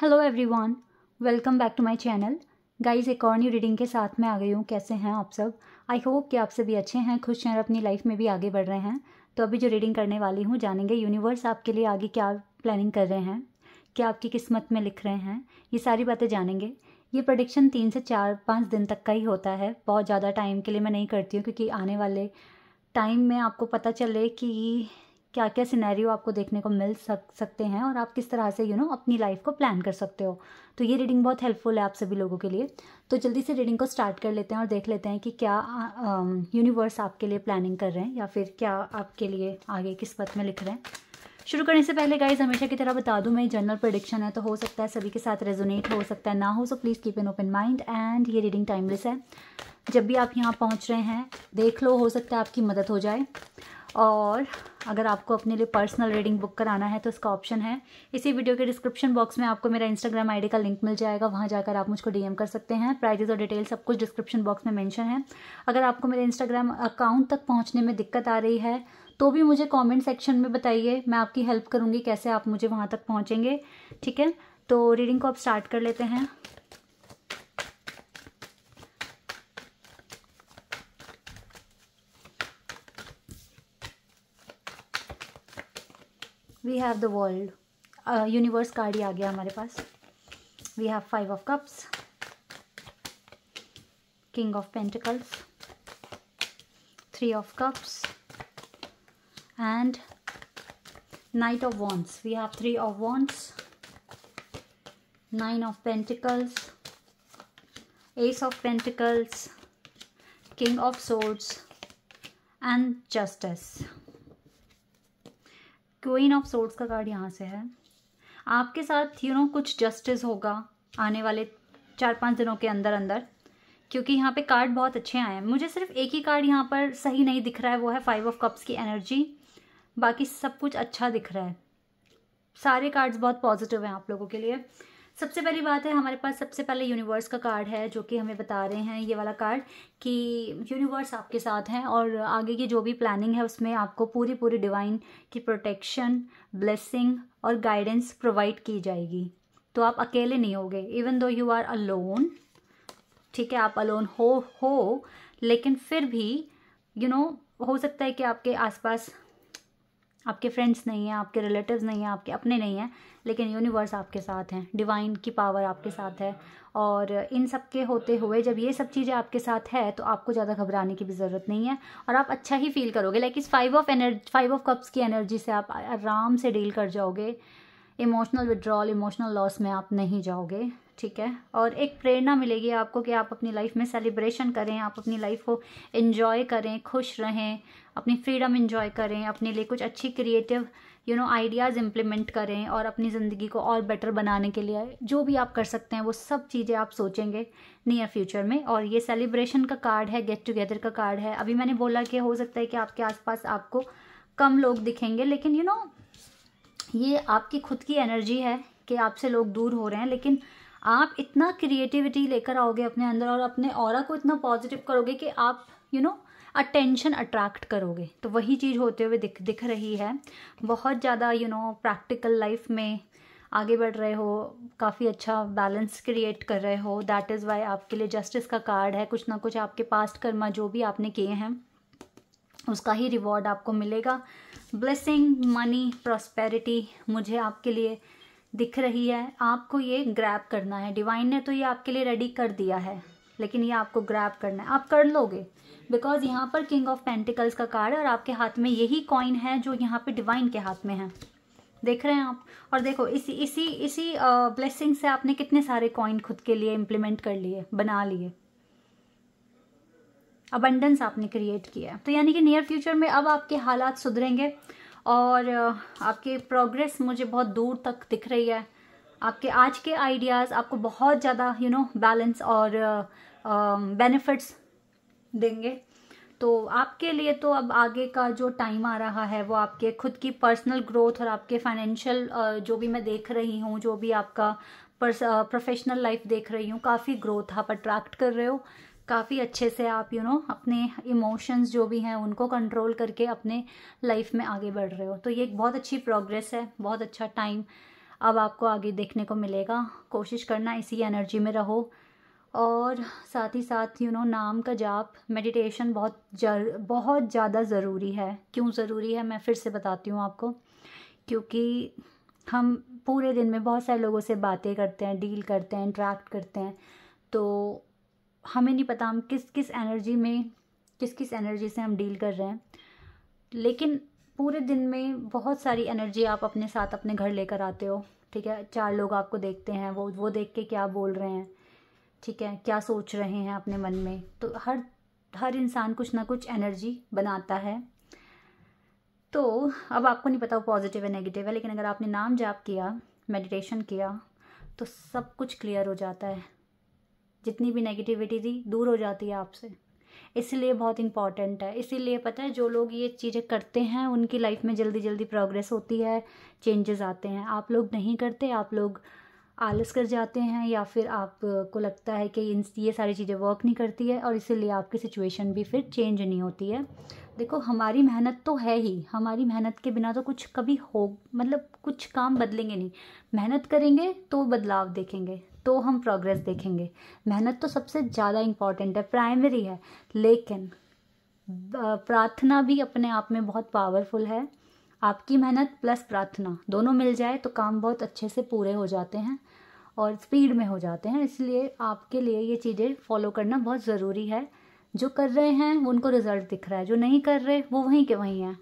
hello everyone welcome back to my channel guys एक और new reading के साथ मैं आ गई हूँ कैसे हैं आप सब आई होप कि आप सभी अच्छे हैं खुश हैं और अपनी लाइफ में भी आगे बढ़ रहे हैं तो अभी जो रीडिंग करने वाली हूँ जानेंगे यूनिवर्स आपके लिए आगे क्या प्लानिंग कर रहे हैं क्या आपकी किस्मत में लिख रहे हैं ये सारी बातें जानेंगे ये प्रडिक्शन तीन से चार पाँच दिन तक का ही होता है बहुत ज़्यादा टाइम के लिए मैं नहीं करती हूँ क्योंकि आने वाले टाइम में आपको पता चले कि क्या क्या सिनेरियो आपको देखने को मिल सक सकते हैं और आप किस तरह से यू you नो know, अपनी लाइफ को प्लान कर सकते हो तो ये रीडिंग बहुत हेल्पफुल है आप सभी लोगों के लिए तो जल्दी से रीडिंग को स्टार्ट कर लेते हैं और देख लेते हैं कि क्या यूनिवर्स um, आपके लिए प्लानिंग कर रहे हैं या फिर क्या आपके लिए आगे किस पथ में लिख रहे हैं शुरू करने से पहले गाइज हमेशा की तरह बता दूं मैं जनरल प्रोडिक्शन है तो हो सकता है सभी के साथ रेजोनेट हो सकता है ना हो so please keep an open mind and ये रीडिंग टाइमलेस है जब भी आप यहाँ पहुँच रहे हैं देख लो हो सकता है आपकी मदद हो जाए और अगर आपको अपने लिए पर्सनल रीडिंग बुक कराना है तो इसका ऑप्शन है इसी वीडियो के डिस्क्रिप्शन बॉक्स में आपको मेरा इंस्टाग्राम आईडी का लिंक मिल जाएगा वहाँ जाकर आप मुझको डीएम कर सकते हैं प्राइजेज़ और डिटेल सब कुछ डिस्क्रिप्शन बॉक्स में मेंशन है अगर आपको मेरे इंस्टाग्राम अकाउंट तक पहुँचने में दिक्कत आ रही है तो भी मुझे कॉमेंट सेक्शन में बताइए मैं आपकी हेल्प करूँगी कैसे आप मुझे वहाँ तक पहुँचेंगे ठीक है तो रीडिंग को आप स्टार्ट कर लेते हैं we have the world universe card ही आ गया हमारे पास we have five of cups king of pentacles three of cups and knight of wands we have three of wands nine of pentacles ace of pentacles king of swords and justice queen of swords का card यहाँ से है आपके साथ you know कुछ justice होगा आने वाले चार पाँच दिनों के अंदर अंदर क्योंकि यहाँ पे कार्ड बहुत अच्छे आए हैं मुझे सिर्फ एक ही कार्ड यहाँ पर सही नहीं दिख रहा है वो है फाइव ऑफ कप्स की एनर्जी बाकी सब कुछ अच्छा दिख रहा है सारे कार्ड्स बहुत पॉजिटिव हैं आप लोगों के लिए सबसे पहली बात है हमारे पास सबसे पहले यूनिवर्स का कार्ड है जो कि हमें बता रहे हैं ये वाला कार्ड कि यूनिवर्स आपके साथ हैं और आगे की जो भी प्लानिंग है उसमें आपको पूरी पूरी डिवाइन की प्रोटेक्शन ब्लेसिंग और गाइडेंस प्रोवाइड की जाएगी तो आप अकेले नहीं होगे even though you are alone ठीक है आप अलोन हो हो लेकिन फिर भी यू you नो know, हो सकता है कि आपके आसपास आपके फ्रेंड्स नहीं हैं आपके रिलेटिव्स नहीं हैं आपके अपने नहीं हैं लेकिन यूनिवर्स आपके साथ हैं डिवाइन की पावर आपके साथ है और इन सब के होते हुए जब ये सब चीज़ें आपके साथ है तो आपको ज़्यादा घबराने की भी ज़रूरत नहीं है और आप अच्छा ही फील करोगे लाइक इस five of energy five of cups की एनर्जी से आप आराम से डील कर जाओगे इमोशनल विड्रॉल इमोशनल लॉस में आप नहीं जाओगे ठीक है और एक प्रेरणा मिलेगी आपको कि आप अपनी लाइफ में सेलिब्रेशन करें आप अपनी लाइफ को इन्जॉय करें खुश रहें अपनी फ्रीडम इन्जॉय करें अपने लिए कुछ अच्छी creative you know ideas implement करें और अपनी ज़िंदगी को और बेटर बनाने के लिए जो भी आप कर सकते हैं वो सब चीज़ें आप सोचेंगे नियर फ्यूचर में और ये सेलिब्रेशन का कार्ड है गेट टुगेदर का कार्ड है अभी मैंने बोला कि हो सकता है कि आपके आसपास आपको कम लोग दिखेंगे लेकिन यू you नो know, ये आपकी खुद की एनर्जी है कि आपसे लोग दूर हो रहे हैं लेकिन आप इतना क्रिएटिविटी लेकर आओगे अपने अंदर और अपने और को इतना पॉजिटिव करोगे कि आप यू नो अटेंशन अट्रैक्ट करोगे तो वही चीज़ होते हुए दिख दिख रही है बहुत ज़्यादा यू नो प्रैक्टिकल लाइफ में आगे बढ़ रहे हो काफ़ी अच्छा बैलेंस क्रिएट कर रहे हो दैट इज़ वाई आपके लिए जस्टिस का कार्ड है कुछ ना कुछ आपके पास्ट कर्मा जो भी आपने किए हैं उसका ही रिवॉर्ड आपको मिलेगा ब्लेसिंग मनी प्रॉस्पेरिटी मुझे आपके लिए दिख रही है आपको ये ग्रैप करना है डिवाइन ने तो ये आपके लिए रेडी कर दिया है लेकिन ये आपको ग्रैप करना है आप कर लोगे बिकॉज यहाँ पर किंग ऑफ पेंटिकल्स का कार्ड है और आपके हाथ में यही कॉइन है जो यहाँ पे डिवाइन के हाथ में है देख रहे हैं आप और देखो इसी इसी इसी ब्लेसिंग से आपने कितने सारे कॉइन खुद के लिए इम्प्लीमेंट कर लिए बना लिए अबंडेंस आपने क्रिएट किया है तो यानी कि नियर फ्यूचर में अब आपके हालात सुधरेंगे और आपकी प्रोग्रेस मुझे बहुत दूर तक दिख रही है आपके आज के आइडियाज़ आपको बहुत ज़्यादा यू नो बैलेंस और बेनिफिट्स देंगे तो आपके लिए तो अब आगे का जो टाइम आ रहा है वो आपके खुद की पर्सनल ग्रोथ और आपके फाइनेंशियल जो भी मैं देख रही हूँ जो भी आपका प्रोफेशनल लाइफ देख रही हूँ काफ़ी ग्रोथ आप अट्रैक्ट कर रहे हो काफ़ी अच्छे से आप यू you नो know, अपने इमोशंस जो भी हैं उनको कंट्रोल करके अपने लाइफ में आगे बढ़ रहे हो तो ये एक बहुत अच्छी प्रोग्रेस है बहुत अच्छा टाइम अब आपको आगे देखने को मिलेगा कोशिश करना इसी एनर्जी में रहो और साथ ही साथ यू you नो know, नाम का जाप मेडिटेशन बहुत जर बहुत ज़्यादा ज़रूरी है क्यों ज़रूरी है मैं फिर से बताती हूँ आपको क्योंकि हम पूरे दिन में बहुत सारे लोगों से बातें करते हैं डील करते हैं इंट्रैक्ट करते हैं तो हमें नहीं पता हम किस किस एनर्जी में किस किस एनर्जी से हम डील कर रहे हैं लेकिन पूरे दिन में बहुत सारी एनर्जी आप अपने साथ अपने घर लेकर आते हो ठीक है चार लोग आपको देखते हैं वो वो देख के क्या बोल रहे हैं ठीक है क्या सोच रहे हैं अपने मन में तो हर हर इंसान कुछ ना कुछ एनर्जी बनाता है तो अब आपको नहीं पता वो पॉजिटिव है नेगेटिव है लेकिन अगर आपने नाम जाप किया मेडिटेशन किया तो सब कुछ क्लियर हो जाता है जितनी भी नेगेटिविटी थी दूर हो जाती है आपसे इसलिए बहुत इंपॉर्टेंट है इसीलिए पता है जो लोग ये चीज़ें करते हैं उनकी लाइफ में जल्दी जल्दी प्रोग्रेस होती है चेंजेस आते हैं आप लोग नहीं करते आप लोग आलस कर जाते हैं या फिर आपको लगता है कि इन ये सारी चीज़ें वर्क नहीं करती है और इसीलिए आपकी सिचुएशन भी फिर चेंज नहीं होती है देखो हमारी मेहनत तो है ही हमारी मेहनत के बिना तो कुछ कभी हो मतलब कुछ काम बदलेंगे नहीं मेहनत करेंगे तो बदलाव देखेंगे तो हम प्रोग्रेस देखेंगे मेहनत तो सबसे ज़्यादा इम्पॉर्टेंट है प्राइमरी है लेकिन प्रार्थना भी अपने आप में बहुत पावरफुल है आपकी मेहनत प्लस प्रार्थना दोनों मिल जाए तो काम बहुत अच्छे से पूरे हो जाते हैं और स्पीड में हो जाते हैं इसलिए आपके लिए ये चीज़ें फॉलो करना बहुत ज़रूरी है जो कर रहे हैं उनको रिजल्ट दिख रहा है जो नहीं कर रहे वो वहीं के वहीं हैं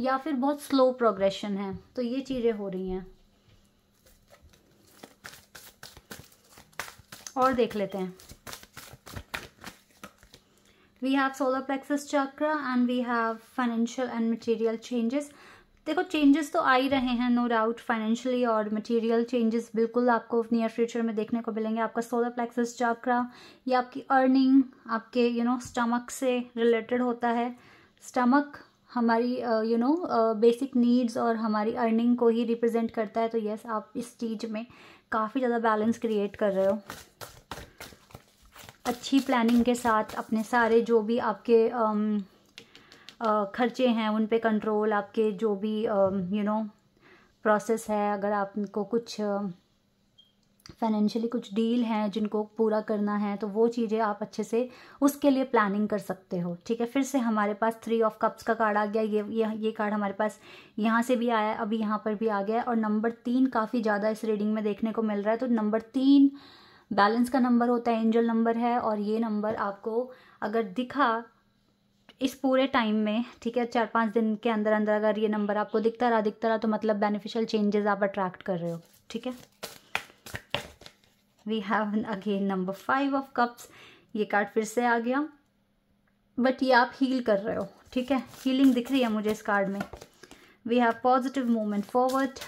या फिर बहुत स्लो प्रोग्रेशन है तो ये चीज़ें हो रही हैं और देख लेते हैं we have solar plexus chakra and we have financial and material changes देखो चेंजेस तो आ ही रहे हैं नो डाउट फाइनेंशियली और मटेरियल चेंजेस बिल्कुल आपको नियर फ्यूचर में देखने को मिलेंगे आपका सोलर प्लेक्सस चक्र ये आपकी अर्निंग आपके यू नो स्टमक से रिलेटेड होता है स्टमक हमारी यू नो बेसिक नीड्स और हमारी अर्निंग को ही रिप्रेजेंट करता है तो यस yes, आप इस चीज में काफ़ी ज़्यादा बैलेंस क्रिएट कर रहे हो अच्छी प्लानिंग के साथ अपने सारे जो भी आपके अम, um, आ, uh, खर्चे हैं उन पे कंट्रोल आपके जो भी यू नो प्रोसेस है अगर आपको कुछ फाइनेंशियली कुछ डील हैं जिनको पूरा करना है तो वो चीज़ें आप अच्छे से उसके लिए प्लानिंग कर सकते हो ठीक है फिर से हमारे पास थ्री ऑफ कप्स का कार्ड आ गया ये ये ये कार्ड हमारे पास यहाँ से भी आया अभी यहाँ पर भी आ गया और नंबर तीन काफ़ी ज़्यादा इस रीडिंग में देखने को मिल रहा है तो नंबर तीन बैलेंस का नंबर होता है एंजल नंबर है और ये नंबर आपको अगर दिखा इस पूरे टाइम में ठीक है चार पाँच दिन के अंदर अंदर अगर ये नंबर आपको दिखता रहा दिखता रहा तो मतलब बेनिफिशियल चेंजेस आप अट्रैक्ट कर रहे हो ठीक है we have again number five of cups ये कार्ड फिर से आ गया बट ये आप हील कर रहे हो ठीक है हीलिंग दिख रही है मुझे इस कार्ड में we have positive movement forward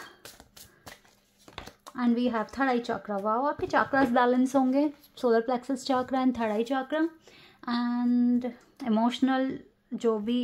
and we have third eye chakra wow आपके चाक्रास बैलेंस होंगे solar plexus chakra and third eye chakra and emotional जो भी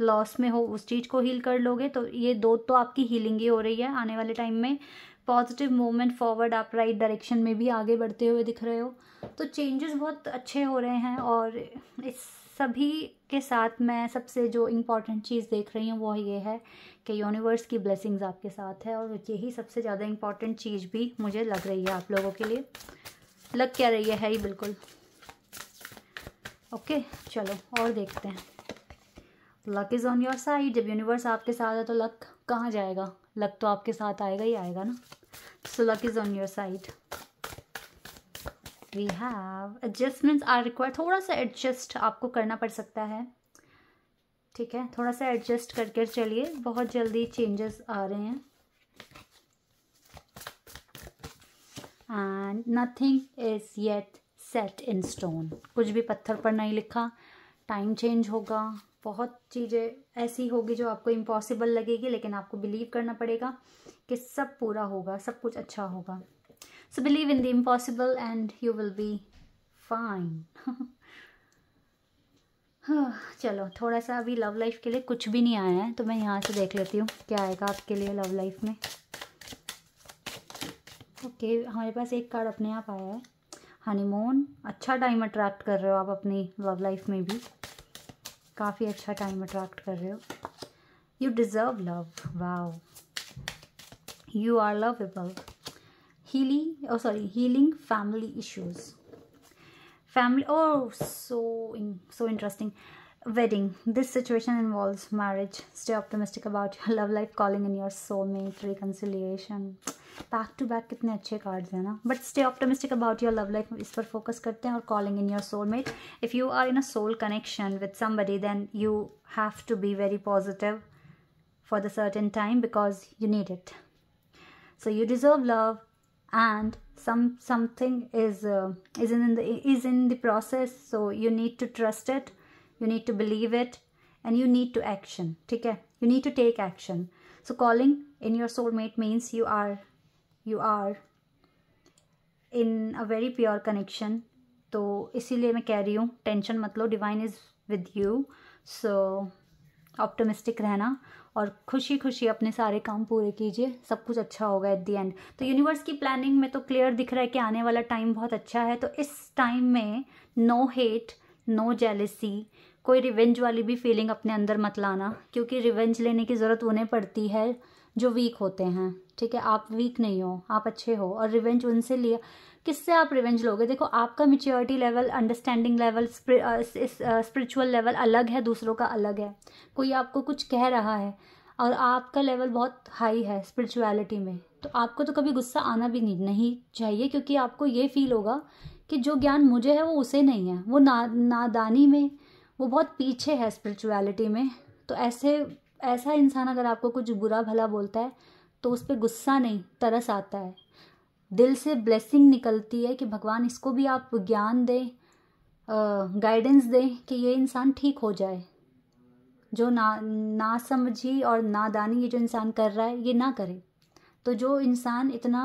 लॉस में हो उस चीज़ को हील कर लोगे तो ये दो तो आपकी हीलिंग ही हो रही है आने वाले टाइम में पॉजिटिव मूवमेंट फॉरवर्ड आप राइट डायरेक्शन में भी आगे बढ़ते हुए दिख रहे हो तो चेंजेस बहुत अच्छे हो रहे हैं और इस सभी के साथ मैं सबसे जो इम्पॉर्टेंट चीज़ देख रही हूँ वो ये है कि यूनिवर्स की ब्लेसिंग्स आपके साथ है और यही सबसे ज़्यादा इम्पॉर्टेंट चीज़ भी मुझे लग रही है आप लोगों के लिए लग क्या रही है, है ही बिल्कुल ओके चलो और देखते हैं luck is on your side जब यूनिवर्स आपके साथ है तो लक कहाँ जाएगा लक तो आपके साथ आएगा ही आएगा ना so luck is on your side we have adjustments are require थोड़ा सा एडजस्ट आपको करना पड़ सकता है ठीक है थोड़ा सा एडजस्ट करके चलिए बहुत जल्दी चेंजेस आ रहे हैं and nothing is yet set in stone कुछ भी पत्थर पर नहीं लिखा टाइम चेंज होगा बहुत चीज़ें ऐसी होगी जो आपको इम्पॉसिबल लगेगी लेकिन आपको बिलीव करना पड़ेगा कि सब पूरा होगा सब कुछ अच्छा होगा so believe in the impossible and you will be fine चलो थोड़ा सा अभी लव लाइफ के लिए कुछ भी नहीं आया है तो मैं यहाँ से देख लेती हूँ क्या आएगा आपके लिए लव लाइफ में ओके okay, हमारे पास एक कार्ड अपने आप आया है हनीमून अच्छा टाइम अट्रैक्ट कर रहे हो आप अपनी लव लाइफ में भी काफ़ी अच्छा टाइम अट्रैक्ट कर रहे हो you deserve love wow you are lovable healing oh sorry healing family issues family oh so so interesting wedding this situation involves marriage stay optimistic about your love life calling in your soulmate reconciliation back to back kitne acche cards hai but stay optimistic about your love life is for focus karte or calling in your soulmate if you are in a soul connection with somebody then you have to be very positive for the certain time because you need it so you deserve love and some something is uh, is in the is in the process so you need to trust it you need to believe it and you need to action ठीक है you need to take action so calling in your soulmate means you are you are in a very pure connection तो इसीलिए मैं कह रही हूँ tension मत लो divine is with you so optimistic रहना और खुशी खुशी अपने सारे काम पूरे कीजिए सब कुछ अच्छा होगा एट दी एंड तो यूनिवर्स की प्लानिंग में तो क्लियर दिख रहा है कि आने वाला टाइम बहुत अच्छा है तो इस टाइम में नो हेट नो जेलिसी कोई रिवेंज वाली भी फीलिंग अपने अंदर मत लाना क्योंकि रिवेंज लेने की ज़रूरत उन्हें पड़ती है जो वीक होते हैं ठीक है आप वीक नहीं हो आप अच्छे हो और रिवेंज उनसे लिया किससे आप रिवेंज लोगे देखो आपका maturity level understanding level spiritual level अलग है दूसरों का अलग है कोई आपको कुछ कह रहा है और आपका लेवल बहुत हाई है स्पिरिचुअलिटी में तो आपको तो कभी गुस्सा आना भी नहीं चाहिए क्योंकि आपको ये फील होगा कि जो ज्ञान मुझे है वो उसे नहीं है वो ना नादानी में वो बहुत पीछे है स्पिरिचुअलिटी में तो ऐसे ऐसा इंसान अगर आपको कुछ बुरा भला बोलता है तो उस पर गुस्सा नहीं तरस आता है दिल से ब्लेसिंग निकलती है कि भगवान इसको भी आप ज्ञान दें गाइडेंस दें कि ये इंसान ठीक हो जाए जो ना ना समझी और नादानी ये जो इंसान कर रहा है ये ना करे तो जो इंसान इतना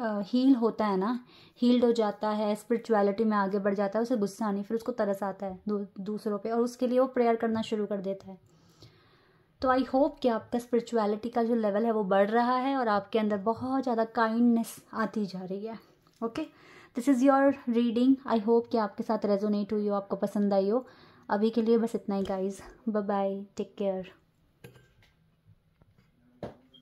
हील होता है ना हील्ड हो जाता है स्पिरिचुअलिटी में आगे बढ़ जाता है उसे गुस्सा नहीं फिर उसको तरस आता है दू, दूसरों पे और उसके लिए वो प्रेयर करना शुरू कर देता है तो आई होप कि आपका स्पिरिचुअलिटी का जो लेवल है वो बढ़ रहा है और आपके अंदर बहुत ज़्यादा काइंडनेस आती जा रही है okay this is your reading I hope कि आपके साथ रेजोनेट हुई हो आपको पसंद आई हो अभी के लिए बस इतना ही गाइज बाय टेक केयर